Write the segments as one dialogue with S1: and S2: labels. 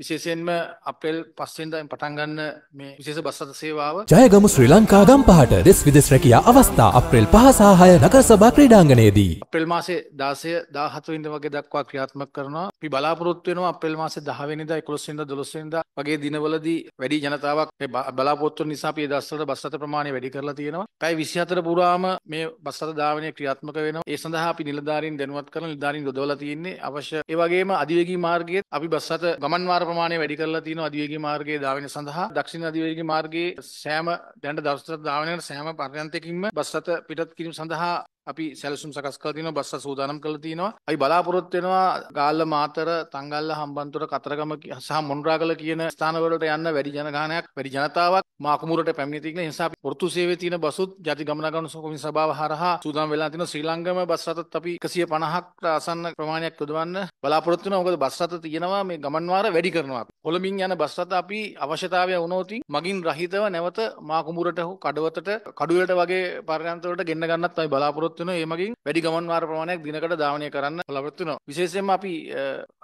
S1: විශේෂයෙන්ම අප්‍රේල් 5 වෙනිදාෙන් පටන් ගන්න මේ විශේෂ බස් රථ සේවාව ජයගමු ශ්‍රී ලංකා ගම්පහට දෙස් විදෙස් රැකියා අවස්ථා අප්‍රේල් 5 සහ 6 නගර සභා ක්‍රීඩාංගණයේදී අප්‍රේල් මාසේ 16 17 වෙනිදා වගේ දක්වා ක්‍රියාත්මක කරනවා අපි බලාපොරොත්තු වෙනවා අප්‍රේල් මාසේ 10 වෙනිදා 11 වෙනිදා 12 වෙනිදා වගේ දිනවලදී වැඩි ජනතාවක් මේ බලාපොරොත්තු නිසා අපි ඒ දස්වලට බස් රථ ප්‍රමාණය වැඩි කරලා තියෙනවා පැය 24 පුරාම මේ බස් රථ ධාවනය ක්‍රියාත්මක වෙනවා ඒ සඳහා අපි නිලධාරීන් දැනුවත් කරලා නිලධාරීන් යොදවලා තියෙන්නේ අවශ්‍ය ඒ වගේම අධිවේගී මාර්ගයේ අපි බස් රථ ගමන් මාර්ග ප්‍රමාණය වැඩි කරලා තියෙනවා අධිවේගී මාර්ගයේ ධාවනය සඳහා. දක්ෂිණ අධිවේගී මාර්ගයේ සෑම දැනට දවසට ධාවනය කරන සෑම පර්යන්තයකින්ම බස් රථ පිටත් කිරීම සඳහා අපි සැලසුම් සකස් කරලා තිනවා බස්ස සූදානම් කරලා තිනවා. අපි බලාපොරොත්තු වෙනවා ගාල්ල මාතර, තංගල්ල, හම්බන්තොට, කතරගම සහ මොණරාගල කියන ස්ථානවලට යන්න වැඩි ජනගහනයක්, වැඩි ජනතාවක් මා කුමරුට පැමිණ තිබෙන නිසා අපි පොරතු සේවයේ තියෙන බසුත් ජාති ගමනාගමන කොමිසම සභාව හරහා සූදානම් වෙලා තිනවා. ශ්‍රී ලංකම බස් රථත් අපි 150කට ආසන්න ප්‍රමාණයක් යොදවන්න බලාපොරොත්තු වෙනවා. මොකද බස් රථ තියෙනවා මේ ගමන් වාර වැඩි කරනවා අපි. කොළඹින් යන බස් රථ අපි අවශ්‍යතාවය වුණොත් මගින් රහිතව නැවත මා කුමරුට කඩවතට, කඩුවලට වගේ පරයන්ත වලට ගෙන්න ගන්නත් අපි බලාපොරොත්තු බලාපොරොත්තු වෙනවා. ඒ මගින් වැඩි ගමන් වාර ප්‍රමාණයක් දිනකට ධාවනය කරන්න බලාපොරොත්තු වෙනවා. විශේෂයෙන්ම අපි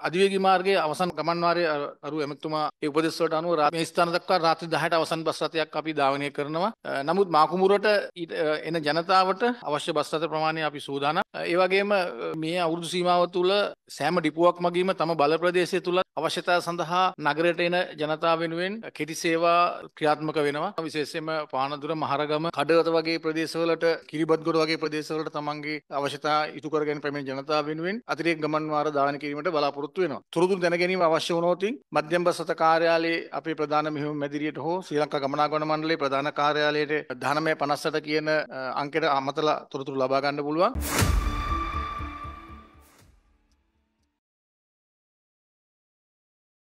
S1: අධිවේගී මාර්ගයේ අවසන් ගමන් වාරයේ අරු එමෙතුමා ඒ උපදෙස් වලට අනුව මේ ස්ථාන දක්වා රාත්‍රී 10ට අවසන් බස් රථයක් අපි ධාවනය කරනවා. නමුත් මාකුමුරට එන ජනතාවට අවශ්‍ය බස් රථ ප්‍රමාණය අපි සූදානම්. ඒ වගේම මේ අවුරුදු සීමාව තුළ සෑම ඩිපුවක් මගීම තම බල ප්‍රදේශය තුළ අවශ්‍යතා සඳහා නගරයට එන ජනතාව වෙනුවෙන් කෙටි සේවා ක්‍රියාත්මක වෙනවා. විශේෂයෙන්ම පානදුර මහරගම කඩවත වගේ ප්‍රදේශවලට කිරිබත්ගොඩ වගේ ප්‍රදේශවලට වලට තමන්ගේ අවශ්‍යතා ඉටු කරගෙන පැමිණි ජනතාව වෙනුවෙන් අතිරේක ගමන් වාර දාන කිරීමට බලාපොරොත්තු වෙනවා. තොරතුරු දැන ගැනීම අවශ්‍ය වුණොත් මධ්‍යම බසත කාර්යාලයේ අපේ ප්‍රධාන මෙහෙයුම් මැදිරියට හෝ ශ්‍රී ලංකා ගමනාගමන මණ්ඩලයේ ප්‍රධාන කාර්යාලයේ ධනමය 58 කියන අංකයට අමතලා තොරතුරු ලබා ගන්න පුළුවන්.